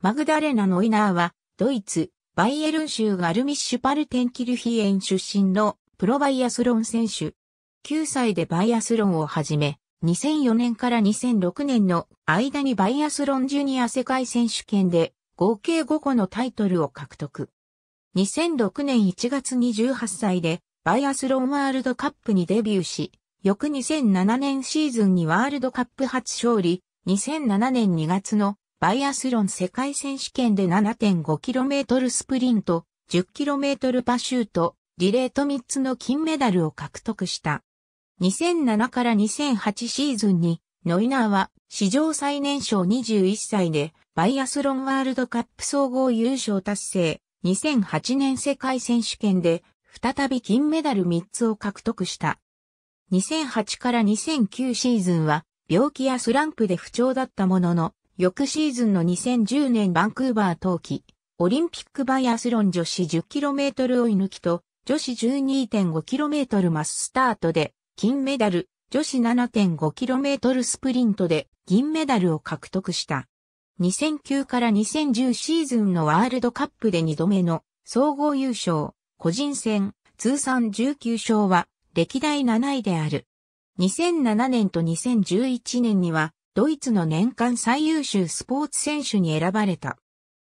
マグダレナ・ノイナーは、ドイツ、バイエルン州ガルミッシュパルテンキルヒエン出身のプロバイアスロン選手。9歳でバイアスロンを始め、2004年から2006年の間にバイアスロンジュニア世界選手権で合計5個のタイトルを獲得。2006年1月に18歳でバイアスロンワールドカップにデビューし、翌2007年シーズンにワールドカップ初勝利、2007年2月のバイアスロン世界選手権で 7.5km スプリント、10km パシュート、リレーと3つの金メダルを獲得した。2007から2008シーズンに、ノイナーは史上最年少21歳でバイアスロンワールドカップ総合優勝達成。2008年世界選手権で再び金メダル3つを獲得した。2008から2009シーズンは病気やスランプで不調だったものの翌シーズンの2010年バンクーバー冬季、オリンピックバイアスロン女子 10km 追い抜きと、女子 12.5km マススタートで、金メダル、女子 7.5km スプリントで銀メダルを獲得した。2009から2010シーズンのワールドカップで2度目の総合優勝、個人戦、通算19勝は歴代7位である。2007年と2011年にはドイツの年間最優秀スポーツ選手に選ばれた。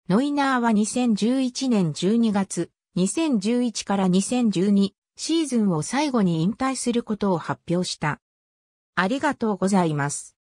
ノイナーは2011年12月、2011から2012シーズンを最後に引退することを発表した。ありがとうございます。